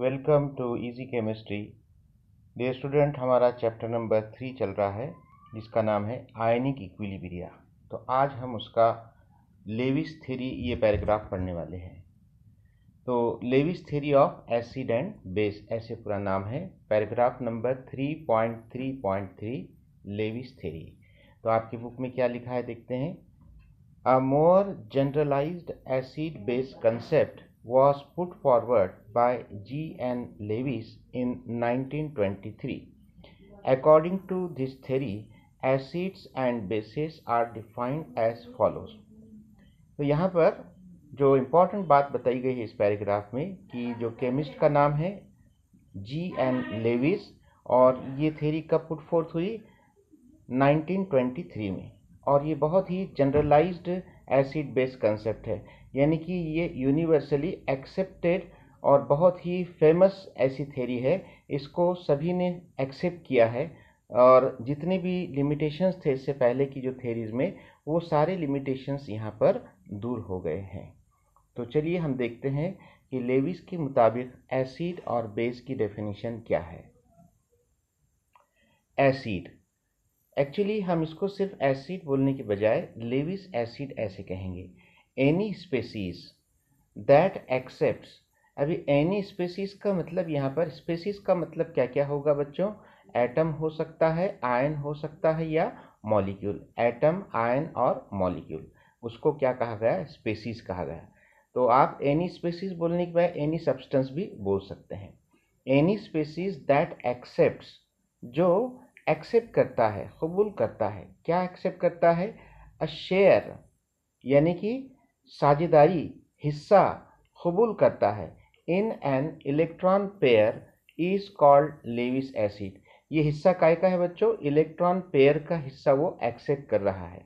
Welcome to easy chemistry day student हमारा chapter number three चल रहा है जिसका नाम है आयनिक इक्विलिब्रिया तो आज हम उसका लेविस थ्योरी ये पैराग्राफ पढ़ने वाले हैं तो Lewis theory of acid and base ऐसे पूरा नाम है paragraph number three point three point three Lewis theory तो आपकी बुक में क्या लिखा है देखते हैं a more generalized acid base concept was put forward by G. N. Lewis in 1923. According to this theory, acids and bases are defined as follows. तो यहाँ पर जो इम्पोर्टेंट बात बताई गई है इस पैराग्राफ में कि जो केमिस्ट का नाम है जी एन लेविस और ये थेरी कब पुट फोर्थ हुई 1923 में और ये बहुत ही जनरलाइज्ड एसिड बेस कंसेप्ट है यानी कि ये यूनिवर्सली एक्सेप्टेड और बहुत ही फेमस ऐसी थेरी है इसको सभी ने एक्सेप्ट किया है और जितने भी लिमिटेशंस थे इससे पहले की जो थेरीज में वो सारे लिमिटेशंस यहाँ पर दूर हो गए हैं तो चलिए हम देखते हैं कि लेविस के मुताबिक एसिड और बेस की डेफिनेशन क्या है एसिड एक्चुअली हम इसको सिर्फ एसिड बोलने के बजाय लेविस एसिड ऐसे कहेंगे एनी स्पेसीज दैट एक्सेप्ट अभी एनी स्पेसीज का मतलब यहाँ पर स्पेसीज का मतलब क्या क्या होगा बच्चों एटम हो सकता है आयन हो सकता है या मॉलिक्यूल एटम आयन और मॉलिक्यूल उसको क्या कहा गया स्पेसीज कहा गया तो आप एनी स्पेसीज बोलने के बजाय एनी सब्सटेंस भी बोल सकते हैं एनी स्पेसीज दैट एक्सेप्ट जो एक्सेप्ट करता है कबूल करता है क्या एक्सेप्ट करता है अ शेयर यानी कि साझेदारी हिस्सा कबूल करता है in an electron pair is called Lewis acid ये हिस्सा काय का है बच्चों इलेक्ट्रॉन पेयर का हिस्सा वो एक्सेप्ट कर रहा है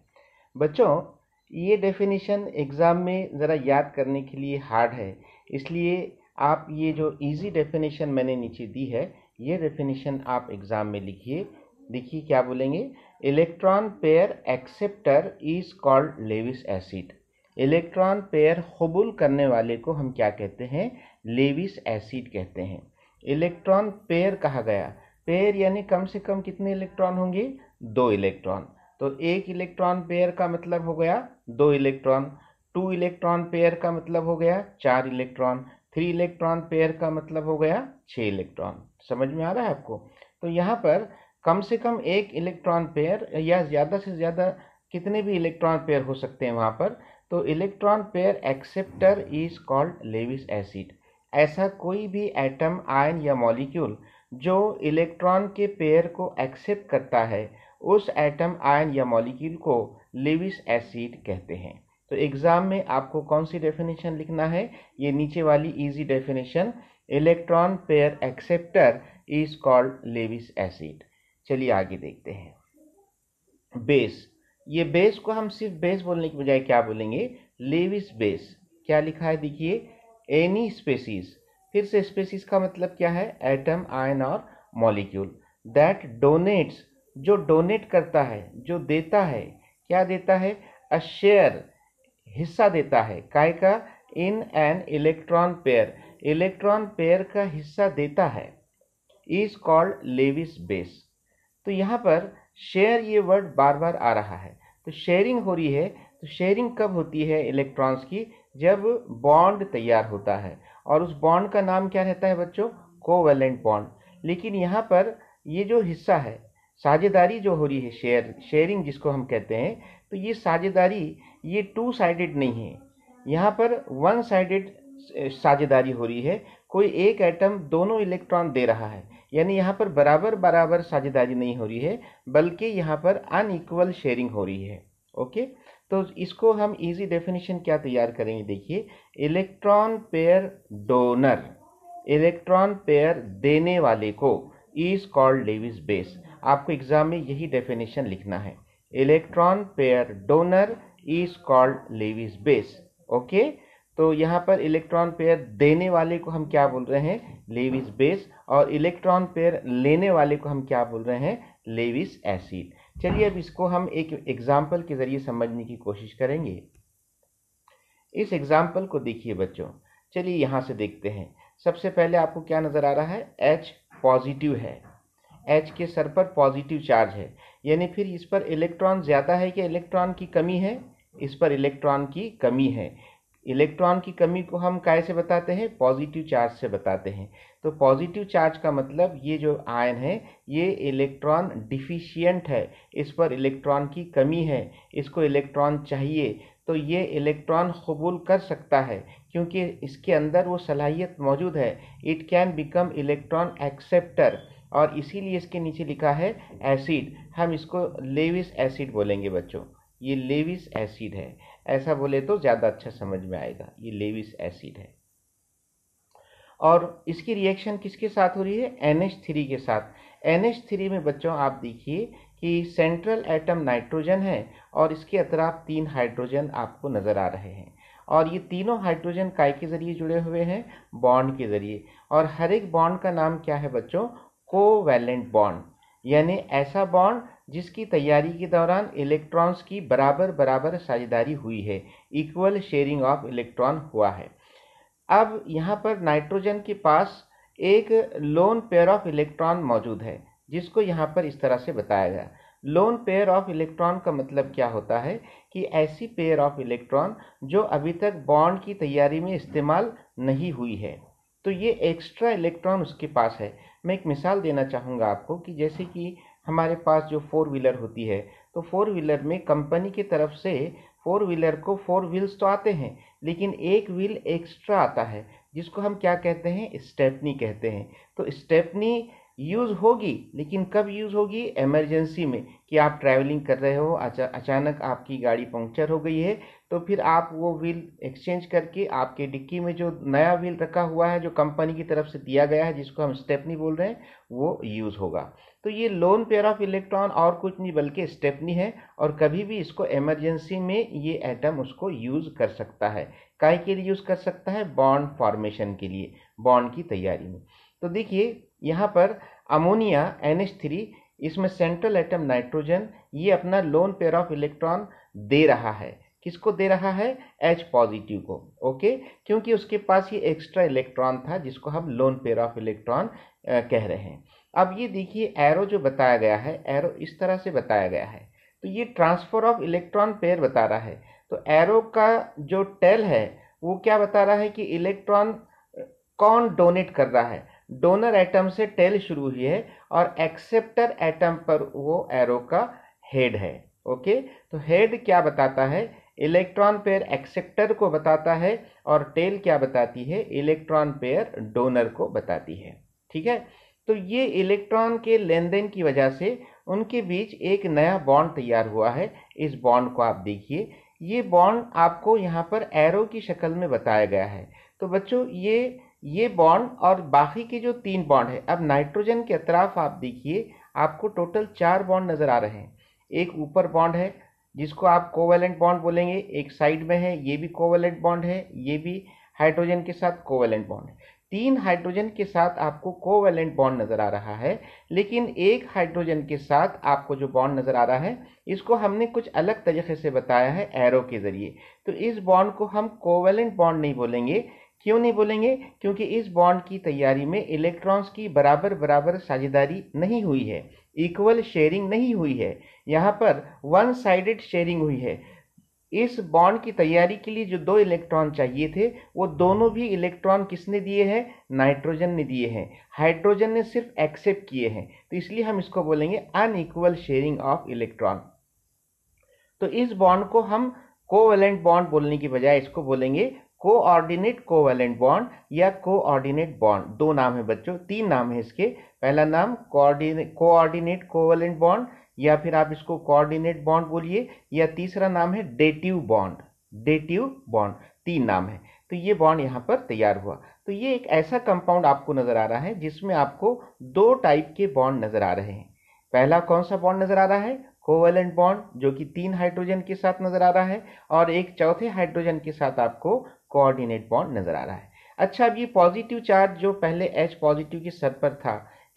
बच्चों ये डेफिनेशन एग्ज़ाम में ज़रा याद करने के लिए हार्ड है इसलिए आप ये जो इजी डेफिनेशन मैंने नीचे दी है ये डेफिनेशन आप एग्ज़ाम में लिखिए देखिए क्या बोलेंगे electron pair acceptor is called Lewis acid electron pair कबूल करने वाले को हम क्या कहते हैं लेविस एसिड कहते हैं इलेक्ट्रॉन पेयर कहा गया पेयर यानी कम से कम कितने इलेक्ट्रॉन होंगे दो इलेक्ट्रॉन तो एक इलेक्ट्रॉन पेयर का मतलब हो गया दो इलेक्ट्रॉन टू इलेक्ट्रॉन पेयर का मतलब हो गया चार इलेक्ट्रॉन थ्री इलेक्ट्रॉन पेयर का मतलब हो गया छः इलेक्ट्रॉन समझ में आ रहा है आपको तो यहाँ पर कम से कम एक इलेक्ट्रॉन पेयर या ज़्यादा से ज़्यादा कितने भी इलेक्ट्रॉन पेयर हो सकते हैं वहाँ पर तो electron pair acceptor is called Lewis acid ऐसा कोई भी एटम आयन या मॉलिक्यूल जो इलेक्ट्रॉन के पेयर को एक्सेप्ट करता है उस एटम आयन या मॉलिक्यूल को लेविस एसिड कहते हैं तो एग्ज़ाम में आपको कौन सी डेफिनेशन लिखना है ये नीचे वाली easy definition electron pair acceptor is called Lewis acid चलिए आगे देखते हैं बेस ये बेस को हम सिर्फ बेस बोलने के बजाय क्या बोलेंगे लेविस बेस क्या लिखा है देखिए एनी स्पेसीज फिर से स्पेसीज का मतलब क्या है एटम आयन और मॉलिक्यूल दैट डोनेट्स जो डोनेट करता है जो देता है क्या देता है अ शेयर हिस्सा देता है काय का in an electron pair electron pair का हिस्सा देता है इज कॉल्ड लेविस बेस तो यहाँ पर शेयर ये वर्ड बार बार आ रहा है तो शेयरिंग हो रही है तो शेयरिंग कब होती है इलेक्ट्रॉन्स की जब बॉन्ड तैयार होता है और उस बॉन्ड का नाम क्या रहता है बच्चों कोवेलेंट बॉन्ड लेकिन यहाँ पर ये जो हिस्सा है साझेदारी जो हो रही है शेयर शेयरिंग जिसको हम कहते हैं तो ये साझेदारी ये टू साइडेड नहीं है यहाँ पर वन साइडेड साझेदारी हो रही है कोई एक एटम दोनों इलेक्ट्रॉन दे रहा है यानी यहाँ पर बराबर बराबर साझेदारी नहीं हो रही है बल्कि यहाँ पर अनइक्वल शेयरिंग हो रही है ओके तो इसको हम इजी डेफिनेशन क्या तैयार करेंगे देखिए electron pair donor electron pair देने वाले को इज कॉल्ड लेविस बेस आपको एग्जाम में यही डेफिनेशन लिखना है electron pair donor is called Lewis base okay तो यहाँ पर इलेक्ट्रॉन पेयर देने वाले को हम क्या बोल रहे हैं लेविस बेस और इलेक्ट्रॉन पेयर लेने वाले को हम क्या बोल रहे हैं लेविस एसिड चलिए अब इसको हम एक एग्जाम्पल के ज़रिए समझने की कोशिश करेंगे इस एग्जाम्पल को देखिए बच्चों चलिए यहाँ से देखते हैं सबसे पहले आपको क्या नज़र आ रहा है एच पॉजिटिव है एच के सर पर पॉजिटिव चार्ज है यानी फिर इस पर इलेक्ट्रॉन ज़्यादा है कि इलेक्ट्रॉन की कमी है इस पर इलेक्ट्रॉन की कमी है इलेक्ट्रॉन की कमी को हम कैसे बताते हैं पॉजिटिव चार्ज से बताते हैं तो पॉजिटिव चार्ज का मतलब ये जो आयन है ये इलेक्ट्रॉन डिफिशियंट है इस पर इलेक्ट्रॉन की कमी है इसको इलेक्ट्रॉन चाहिए तो ये इलेक्ट्रॉन कबूल कर सकता है क्योंकि इसके अंदर वो सलाहियत मौजूद है it can become electron acceptor और इसीलिए इसके नीचे लिखा है एसिड हम इसको लेविस एसिड बोलेंगे बच्चों ये लेविस एसिड है ऐसा बोले तो ज़्यादा अच्छा समझ में आएगा ये लेविस एसिड है और इसकी रिएक्शन किसके साथ हो रही है एन थ्री के साथ एन थ्री में बच्चों आप देखिए कि सेंट्रल एटम नाइट्रोजन है और इसके अतराफ तीन हाइड्रोजन आपको नज़र आ रहे हैं और ये तीनों हाइड्रोजन काय के ज़रिए जुड़े हुए हैं बॉन्ड के ज़रिए और हर एक बॉन्ड का नाम क्या है बच्चों कोवैलेंट बॉन्ड यानी ऐसा बॉन्ड जिसकी तैयारी के दौरान इलेक्ट्रॉन्स की बराबर बराबर साझेदारी हुई है इक्वल शेयरिंग ऑफ इलेक्ट्रॉन हुआ है अब यहाँ पर नाइट्रोजन के पास एक लोन पेयर ऑफ इलेक्ट्रॉन मौजूद है जिसको यहाँ पर इस तरह से बताया गया लोन पेयर ऑफ इलेक्ट्रॉन का मतलब क्या होता है कि ऐसी पेयर ऑफ इलेक्ट्रॉन जो अभी तक बॉन्ड की तैयारी में इस्तेमाल नहीं हुई है तो ये एक्स्ट्रा इलेक्ट्रॉन उसके पास है मैं एक मिसाल देना चाहूँगा आपको कि जैसे कि हमारे पास जो फोर व्हीलर होती है तो फोर व्हीलर में कंपनी की तरफ से फोर व्हीलर को फोर व्हील्स तो आते हैं लेकिन एक व्हील एक्स्ट्रा आता है जिसको हम क्या कहते हैं स्टेपनी कहते हैं तो स्टेपनी यूज़ होगी लेकिन कब यूज़ होगी एमरजेंसी में कि आप ट्रैवलिंग कर रहे हो अचा, अचानक आपकी गाड़ी पंक्चर हो गई है तो फिर आप वो व्हील एक्सचेंज करके आपके डिक्की में जो नया व्हील रखा हुआ है जो कंपनी की तरफ से दिया गया है जिसको हम स्टेपनी बोल रहे हैं वो यूज़ होगा तो ये लोन पेयर ऑफ इलेक्ट्रॉन और कुछ नहीं बल्कि स्टेपनी है और कभी भी इसको एमरजेंसी में ये आइटम उसको यूज़ कर सकता है काय के लिए यूज़ कर सकता है बॉन्ड फॉर्मेशन के लिए बॉन्ड की तैयारी में तो देखिए यहाँ पर अमोनिया थ्री इसमें सेंट्रल एटम नाइट्रोजन ये अपना लोन पेयर ऑफ इलेक्ट्रॉन दे रहा है किसको दे रहा है एच पॉजिटिव को ओके क्योंकि उसके पास ये एक्स्ट्रा इलेक्ट्रॉन था जिसको हम लोन पेयर ऑफ इलेक्ट्रॉन कह रहे हैं अब ये देखिए एरो जो बताया गया है एरो इस तरह से बताया गया है तो ये ट्रांसफर ऑफ इलेक्ट्रॉन पेयर बता रहा है तो एरो का जो टेल है वो क्या बता रहा है कि इलेक्ट्रॉन कौन डोनेट कर रहा है डोनर एटम से टेल शुरू हुई है और एक्सेप्टर एटम पर वो एरो का हेड है ओके तो हेड क्या बताता है इलेक्ट्रॉन पेयर एक्सेप्टर को बताता है और टेल क्या बताती है इलेक्ट्रॉन पेयर डोनर को बताती है ठीक है तो ये इलेक्ट्रॉन के लेन देन की वजह से उनके बीच एक नया बॉन्ड तैयार हुआ है इस बॉन्ड को आप देखिए ये बॉन्ड आपको यहाँ पर एरो की शक्ल में बताया गया है तो बच्चों ये ये बॉन्ड और बाकी के जो तीन बॉन्ड है अब नाइट्रोजन के अतराफ आप देखिए आपको टोटल चार बॉन्ड नज़र आ रहे हैं एक ऊपर बॉन्ड है जिसको आप कोवेलेंट बॉन्ड बोलेंगे एक साइड में है ये भी कोवेलेंट बॉन्ड है ये भी हाइड्रोजन के साथ कोवेलेंट बॉन्ड है तीन हाइड्रोजन के साथ आपको कोवेलेंट बॉन्ड नज़र आ रहा है लेकिन एक हाइड्रोजन के साथ आपको जो बॉन्ड नज़र आ रहा है इसको हमने कुछ अलग तरीके से बताया है एरो के ज़रिए तो इस बॉन्ड को हम कोवेलेंट बॉन्ड नहीं बोलेंगे क्यों नहीं बोलेंगे क्योंकि इस बॉन्ड की तैयारी में इलेक्ट्रॉन्स की बराबर बराबर साझेदारी नहीं हुई है इक्वल शेयरिंग नहीं हुई है यहाँ पर वन साइडेड शेयरिंग हुई है इस बॉन्ड की तैयारी के लिए जो दो इलेक्ट्रॉन चाहिए थे वो दोनों भी इलेक्ट्रॉन किसने दिए हैं नाइट्रोजन ने दिए हैं हाइड्रोजन ने सिर्फ एक्सेप्ट किए हैं तो इसलिए हम इसको बोलेंगे अनइक्वल शेयरिंग ऑफ इलेक्ट्रॉन तो इस बॉन्ड को हम कोवेलेंट बॉन्ड बोलने की बजाय इसको बोलेंगे कोऑर्डिनेट कोवेलेंट बॉन्ड या कोऑर्डिनेट बॉन्ड दो नाम है बच्चों तीन नाम है इसके पहला नाम कोऑर्डिनेट कोऑर्डिनेट कोवेलेंट बॉन्ड या फिर आप इसको कोऑर्डिनेट बॉन्ड बोलिए या तीसरा नाम है डेटिव बॉन्ड डेटिव बॉन्ड तीन नाम है तो ये बॉन्ड यहाँ पर तैयार हुआ तो ये एक ऐसा कंपाउंड आपको नज़र आ रहा है जिसमें आपको दो टाइप के बॉन्ड नज़र आ रहे हैं पहला कौन सा बॉन्ड नज़र आ रहा है कोवेलेंट बॉन्ड जो कि तीन हाइड्रोजन के साथ नज़र आ रहा है और एक चौथे हाइड्रोजन के साथ आपको कोऑर्डिनेट बॉन्ड नज़र आ रहा है अच्छा अब ये पॉजिटिव चार्ज जो पहले एच पॉजिटिव के सर पर था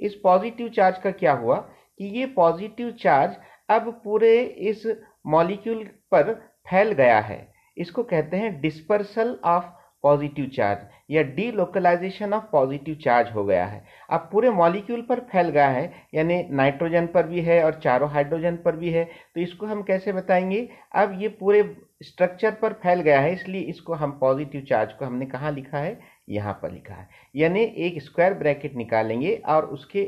इस पॉजिटिव चार्ज का क्या हुआ कि ये पॉजिटिव चार्ज अब पूरे इस मॉलिक्यूल पर फैल गया है इसको कहते हैं डिस्पर्सल ऑफ पॉजिटिव चार्ज या delocalization of positive charge हो गया है अब पूरे मॉलिक्यूल पर फैल गया है यानी नाइट्रोजन पर भी है और चारों हाइड्रोजन पर भी है तो इसको हम कैसे बताएंगे अब ये पूरे स्ट्रक्चर पर फैल गया है इसलिए इसको हम पॉजिटिव चार्ज को हमने कहाँ लिखा है यहाँ पर लिखा है यानी एक स्क्वायर ब्रैकेट निकालेंगे और उसके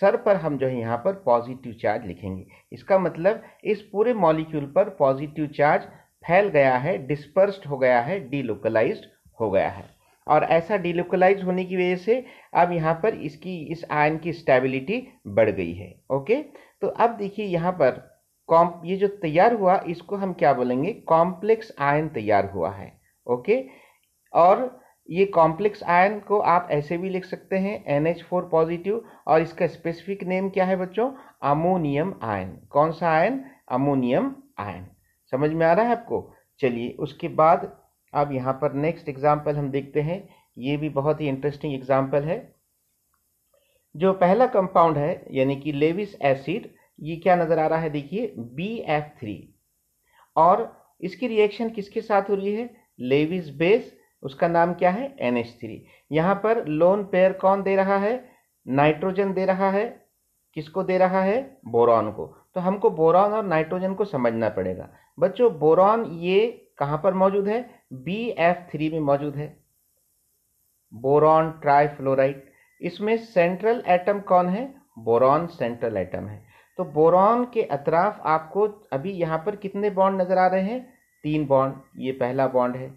सर पर हम जो है यहाँ पर पॉजिटिव चार्ज लिखेंगे इसका मतलब इस पूरे मॉलिक्यूल पर पॉजिटिव चार्ज फैल गया है डिस्पर्स्ड हो गया है डीलोकलाइज्ड हो गया है और ऐसा डिलोकलाइज होने की वजह से अब यहाँ पर इसकी इस आयन की स्टेबिलिटी बढ़ गई है ओके तो अब देखिए यहाँ पर कॉम ये जो तैयार हुआ इसको हम क्या बोलेंगे कॉम्प्लेक्स आयन तैयार हुआ है ओके और ये कॉम्प्लेक्स आयन को आप ऐसे भी लिख सकते हैं एन एच फोर पॉजिटिव और इसका स्पेसिफिक नेम क्या है बच्चों अमोनियम आयन कौन सा आयन अमोनियम आयन समझ में आ रहा है आपको चलिए उसके बाद अब यहाँ पर नेक्स्ट एग्जाम्पल हम देखते हैं ये भी बहुत ही इंटरेस्टिंग एग्जाम्पल है जो पहला कंपाउंड है यानी कि लेविस एसिड ये क्या नज़र आ रहा है देखिए बी एफ थ्री और इसकी रिएक्शन किसके साथ हो रही है लेविस बेस उसका नाम क्या है एन एच थ्री यहाँ पर लोन पेयर कौन दे रहा है नाइट्रोजन दे रहा है किसको दे रहा है बोरॉन को तो हमको बोरॉन और नाइट्रोजन को समझना पड़ेगा बच्चों बोरॉन ये कहां पर मौजूद है बी एफ थ्री में मौजूद है बोरॉन ट्राइफ्लोराइड इसमें सेंट्रल एटम कौन है बोरॉन सेंट्रल एटम है तो बोरॉन के अतराफ आपको अभी यहां पर कितने बॉन्ड नज़र आ रहे हैं तीन बॉन्ड ये पहला बॉन्ड है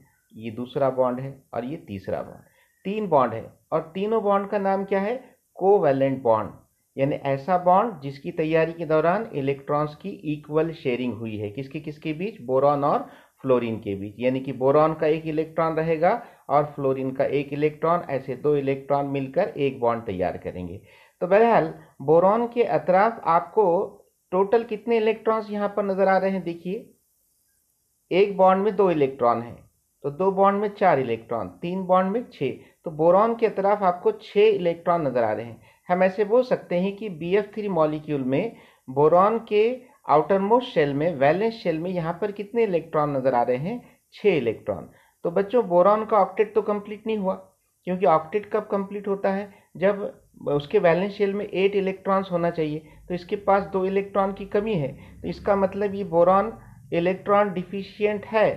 ये दूसरा बॉन्ड है और ये तीसरा बॉन्ड तीन बॉन्ड है और तीनों बॉन्ड का नाम क्या है कोवेलेंट बॉन्ड यानी ऐसा बॉन्ड जिसकी तैयारी के दौरान इलेक्ट्रॉन्स की इक्वल शेयरिंग हुई है किसके किसके बीच बोरॉन और फ्लोरीन के बीच यानी कि बोरॉन का एक इलेक्ट्रॉन रहेगा और फ्लोरीन का एक इलेक्ट्रॉन ऐसे दो इलेक्ट्रॉन मिलकर एक बॉन्ड तैयार करेंगे तो बहरहाल बोरॉन के अतराफ आपको टोटल कितने इलेक्ट्रॉन्स यहाँ पर नज़र आ रहे हैं देखिए एक बॉन्ड में दो इलेक्ट्रॉन हैं तो दो बॉन्ड में चार इलेक्ट्रॉन तीन बॉन्ड में छः तो बोरॉन के अतराफ आपको छः इलेक्ट्रॉन नज़र आ रहे हैं हम ऐसे बोल सकते हैं कि बी एफ थ्री मॉलिक्यूल में बोरॉन के आउटर मोस्ट शेल में वैलेंस शेल में यहाँ पर कितने इलेक्ट्रॉन नज़र आ रहे हैं छः इलेक्ट्रॉन तो बच्चों बोरॉन का ऑक्टेट तो कंप्लीट नहीं हुआ क्योंकि ऑक्टेट कब कंप्लीट होता है जब उसके वैलेंस शेल में एट इलेक्ट्रॉन्स होना चाहिए तो इसके पास दो इलेक्ट्रॉन की कमी है तो इसका मतलब ये बोरॉन इलेक्ट्रॉन डिफिशियंट है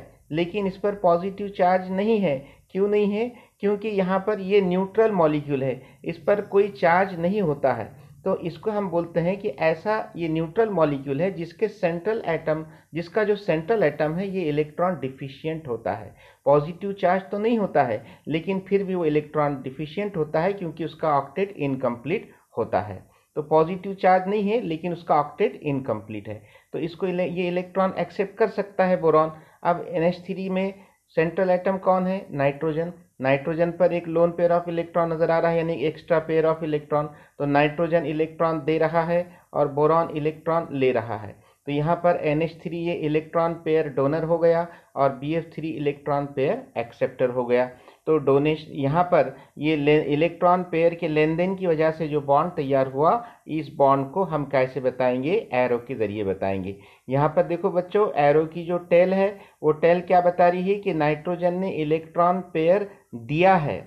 लेकिन इस पर पॉजिटिव चार्ज नहीं है क्यों नहीं है क्योंकि यहाँ पर ये न्यूट्रल मॉलिक्यूल है इस पर कोई चार्ज नहीं होता है तो इसको हम बोलते हैं कि ऐसा ये न्यूट्रल मॉलिक्यूल है जिसके सेंट्रल एटम जिसका जो सेंट्रल एटम है ये इलेक्ट्रॉन डिफिशियंट होता है पॉजिटिव चार्ज तो नहीं होता है लेकिन फिर भी वो इलेक्ट्रॉन डिफिशियंट होता है क्योंकि उसका ऑक्टेट इनकम्प्लीट होता है तो पॉजिटिव चार्ज नहीं है लेकिन उसका ऑक्टेट इनकम्प्लीट है तो इसको ये इलेक्ट्रॉन एक्सेप्ट कर सकता है बोरॉन अब एन में सेंट्रल एटम कौन है नाइट्रोजन नाइट्रोजन पर एक लोन पेयर ऑफ इलेक्ट्रॉन नजर आ रहा है यानी एक्स्ट्रा पेयर ऑफ इलेक्ट्रॉन तो नाइट्रोजन इलेक्ट्रॉन दे रहा है और बोरॉन इलेक्ट्रॉन ले रहा है तो यहाँ पर एन एच थ्री ये इलेक्ट्रॉन पेयर डोनर हो गया और B F three electron pair acceptor हो गया तो डोनेश यहाँ पर ये इलेक्ट्रॉन पेयर के लेन देन की वजह से जो बॉन्ड तैयार हुआ इस बॉन्ड को हम कैसे बताएंगे एरो के ज़रिए बताएंगे यहाँ पर देखो बच्चों एरो की जो टेल है वो टेल क्या बता रही है कि नाइट्रोजन ने इलेक्ट्रॉन पेयर दिया है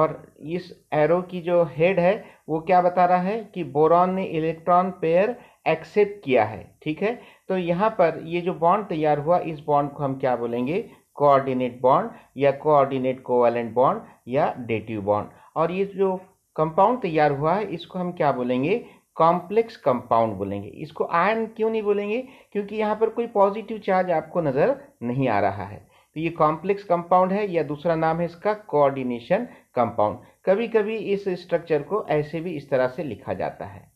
और इस एरो की जो हेड है वो क्या बता रहा है कि बोरॉन ने इलेक्ट्रॉन पेयर एक्सेप्ट किया है ठीक है तो यहाँ पर ये जो बॉन्ड तैयार हुआ इस बॉन्ड को हम क्या बोलेंगे कोऑर्डिनेट बॉन्ड या कोऑर्डिनेट कोवलेंट बॉन्ड या डेटिव बॉन्ड और ये जो कंपाउंड तैयार हुआ है इसको हम क्या बोलेंगे कॉम्प्लेक्स कंपाउंड बोलेंगे इसको आयन क्यों नहीं बोलेंगे क्योंकि यहाँ पर कोई पॉजिटिव चार्ज आपको नज़र नहीं आ रहा है तो ये कॉम्प्लेक्स कंपाउंड है या दूसरा नाम है इसका कोऑर्डिनेशन कंपाउंड कभी कभी इस स्ट्रक्चर को ऐसे भी इस तरह से लिखा जाता है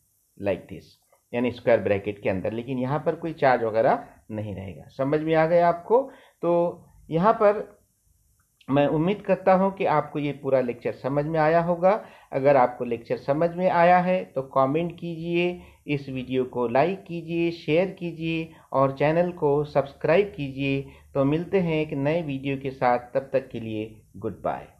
लाइक like दिस यानी स्क्वायर ब्रैकेट के अंदर लेकिन यहाँ पर कोई चार्ज वगैरह नहीं रहेगा समझ में आ गया आपको तो यहाँ पर मैं उम्मीद करता हूं कि आपको ये पूरा लेक्चर समझ में आया होगा अगर आपको लेक्चर समझ में आया है तो कमेंट कीजिए इस वीडियो को लाइक कीजिए शेयर कीजिए और चैनल को सब्सक्राइब कीजिए तो मिलते हैं एक नए वीडियो के साथ तब तक के लिए गुड बाय